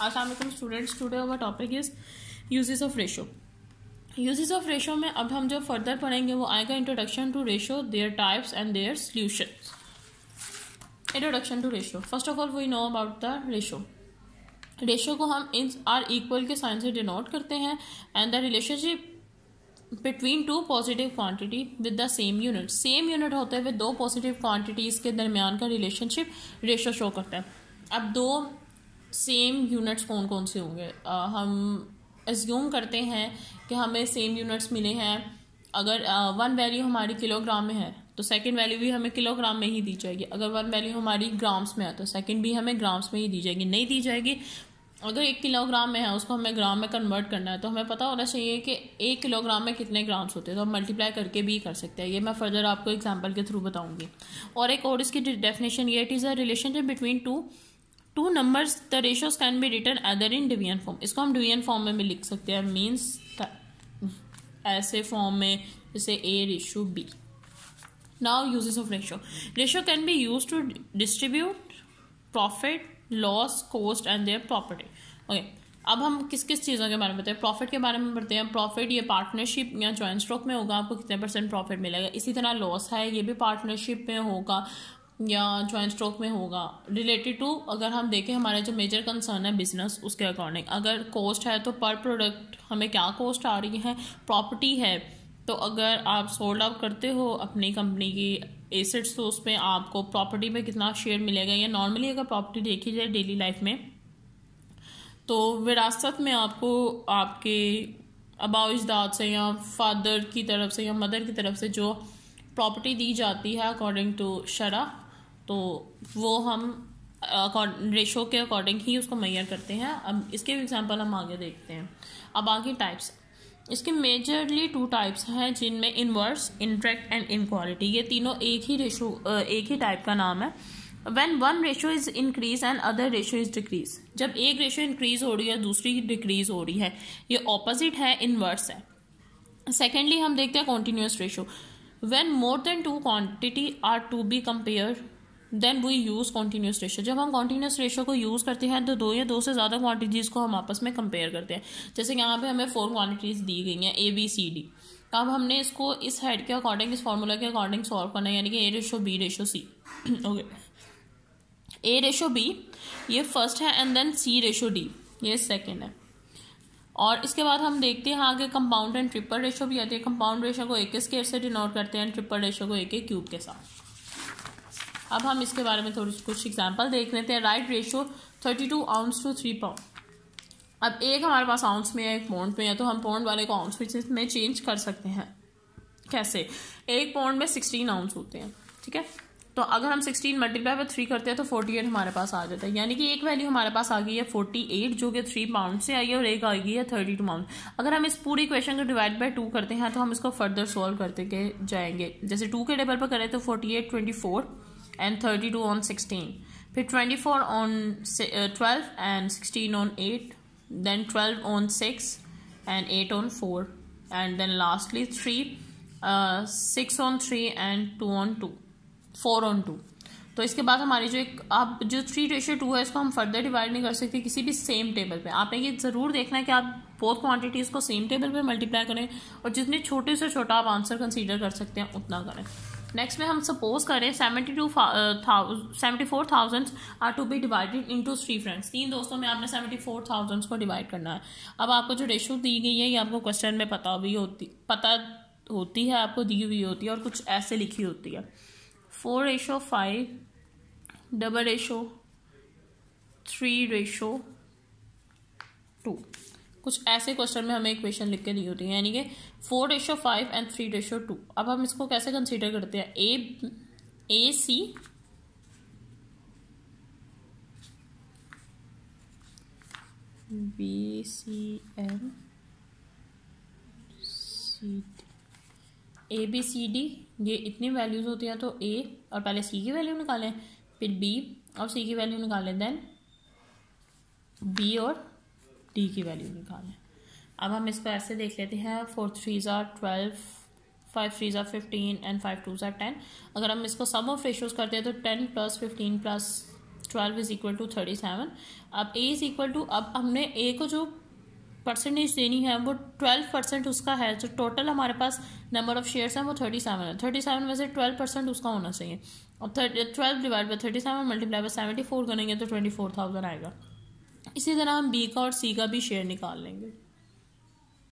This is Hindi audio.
Aslam students today our topic is uses of ratio uses of ratio में अब हम जो फर्दर पढ़ेंगे वो आएगा introduction to ratio their types and their solution introduction to ratio first of all we know about the ratio ratio को हम इन आर इक्वल के साइन से डिनोट करते हैं and the relationship between two positive quantity with the same unit same unit होते हुए दो पॉजिटिव क्वांटिटीज़ के दरमियान का रिलेशनशिप रेशो शो करता है अब दो सेम यूनिट्स कौन कौन से होंगे uh, हम एज्यूम करते हैं कि हमें सेम यूनिट्स मिले हैं अगर वन वन वैल्यू हमारी किलोग्राम में है तो सेकेंड वैल्यू भी हमें किलोग्राम में ही दी जाएगी अगर वन वैल्यू हमारी ग्राम्स में है तो सेकेंड भी हमें ग्राम्स में ही दी जाएगी नहीं दी जाएगी अगर एक किलोग्राम में है उसको हमें ग्राम में कन्वर्ट करना है तो हमें पता होना चाहिए कि एक किलोग्राम में कितने ग्राम्स होते हैं तो हम मल्टीप्लाई करके भी कर सकते हैं ये मैं फर्दर आपको एग्जाम्पल के थ्रू बताऊँगी और एक और इसकी डेफिनेशन ये it is a relationship between two two numbers the ratios can be written either in division form इसको हम डिवीजन फॉर्म में भी लिख सकते हैं मीन्स ऐसे फॉर्म में जैसे A ratio B now uses of ratio ratio can be use to distribute profit loss cost and their property okay अब हम किस किस चीज़ों के बारे में बताते हैं प्रॉफिट के बारे में बढ़ते हैं प्रॉफिट ये पार्टनरशिप या जॉइंट स्टॉक में होगा आपको कितने परसेंट प्रॉफिट मिलेगा इसी तरह लॉस है ये भी पार्टनरशिप में होगा या जॉइंट स्ट्रोक में होगा रिलेटेड टू अगर हम देखें हमारा जो मेजर कंसर्न है बिजनेस उसके अकॉर्डिंग अगर कॉस्ट है तो पर प्रोडक्ट हमें क्या कॉस्ट आ रही है प्रॉपर्टी है तो अगर आप सोल्ड आउट करते हो अपनी कंपनी की एसेट्स तो उसमें आपको प्रॉपर्टी में कितना शेयर मिलेगा या नॉर्मली अगर प्रॉपर्टी देखी जाए डेली लाइफ में तो विरासत में आपको आपके अबाव इजदाद से या फादर की तरफ से या मदर की तरफ से जो प्रॉपर्टी दी जाती है अकॉर्डिंग टू शरा तो वो हम रेशो के अकॉर्डिंग ही उसको मैयर करते हैं अब इसके एग्जांपल हम आगे देखते हैं अब आगे टाइप्स इसके मेजरली टू टाइप्स हैं जिनमें इनवर्स इंट्रैक्ट एंड इनक्वालिटी ये तीनों एक ही रेशो एक ही टाइप का नाम है when one ratio is increase and other ratio is decrease जब एक रेशो इंक्रीज हो रही है दूसरी डिक्रीज हो रही है ये ऑपोजिट है इनवर्स है सेकेंडली हम देखते हैं continuous ratio when more than two quantity are to be compare then we use continuous ratio जब हम कॉन्टीन्यूस रेशो को यूज़ करते हैं तो दो या दो से ज़्यादा क्वान्टिटीज़ को हम आपस में कंपेयर करते हैं जैसे यहाँ पे हमें फोर क्वान्टिटीज़ दी गई हैं ए बी सी डी अब हमने इसको इस हेड के अकॉर्डिंग इस फार्मूला के अकॉर्डिंग सॉल्व करना है यानी कि A ratio B ratio C okay A ratio B ये फर्स्ट है and then C ratio D ये सेकेंड है और इसके बाद हम देखते हैं आगे कंपाउंड एंड ट्रिपल रेशो भी आती है कंपाउंड रेशो को एक स्केयर से डिनोट करते हैं ट्रिपल रेशो को एक एक क्यूब के साथ अब हम इसके बारे में थोड़ी कुछ एग्जाम्पल देख लेते हैं write ratio thirty two ounce to three pound अब एक हमारे पास आउंस में है एक पौंड में है तो हम पौंड वाले को आउंस में चेंज कर सकते हैं कैसे एक पौंड में सिक्सटीन आउंस होते हैं ठीक है तो अगर हम सिक्सटीन मल्टीप्लाई थ्री करते हैं तो फोर्टी एट हमारे पास आ जाता है यानी कि एक वैल्यू हमारे पास आ गई है फोर्टी एट जो कि थ्री पाउंड से आई है और एक आ गई है थर्टी टू पाउंड अगर हम इस पूरी क्वेश्चन को डिवाइड बाई टू करते हैं तो हम इसको फर्दर सॉल्व करते के जाएंगे जैसे टू के टेबल पर करें तो forty eight twenty four and 32 on 16 फिर 24 on uh, 12 and 16 on 8 then 12 on 6 and 8 on 4 and then lastly 3 uh, 6 on 3 and 2 on 2 4 on 2 तो इसके बाद हमारी जो एक आप जो थ्री रेशियो टू है इसको हम फर्दर डिवाइड नहीं कर सकते किसी भी सेम टेबल पे आपने ये ज़रूर देखना है कि आप बोथ क्वांटिटीज़ को सेम टेबल पे मल्टीप्लाई करें और जितने छोटे से छोटा आप आंसर कंसीडर कर सकते हैं उतना करें नेक्स्ट में हम सपोज करें seventy two seventy four thousand are to be divided into three friends तीन दोस्तों में आपने सेवेंटी फोर थाउजेंड्स को डिवाइड करना है अब आपको जो रेशो दी गई है ये आपको क्वेश्चन में पता भी होती पता होती है आपको दी हुई होती है और कुछ ऐसे लिखी होती है four ratio five double ratio three ratio two कुछ ऐसे क्वेश्चन में हमें इक्वेशन लिख के दी होती है यानी कि four ratio five and three ratio two अब हम इसको कैसे कंसीडर करते हैं A A C B C M C D A B C D ये इतनी वैल्यूज़ होती हैं तो ए और पहले सी की वैल्यू निकालें फिर बी और सी की वैल्यू निकालें देन बी और डी की वैल्यू निकालें अब हम इसको ऐसे देख लेते हैं four three are twelve five three are fifteen and five two are ten अगर हम इसको सम ऑफ रेशोज़ करते हैं तो ten plus fifteen plus twelve is equal to thirty seven अब ए इज़ इक्वल टू अब हमने ए को जो परसेंटेज देनी है वो ट्वेल्व परसेंट उसका है जो टोटल हमारे पास नंबर ऑफ शेयर्स हैं वो थर्टी सेवन है थर्टी सेवन में से ट्वेल्व परसेंट उसका होना चाहिए और thirty twelve divide by thirty seven multiply by seventy four करेंगे तो ट्वेंटी फोर थाउजेंड आएगा इसी तरह हम बी का और सी का भी शेयर निकाल लेंगे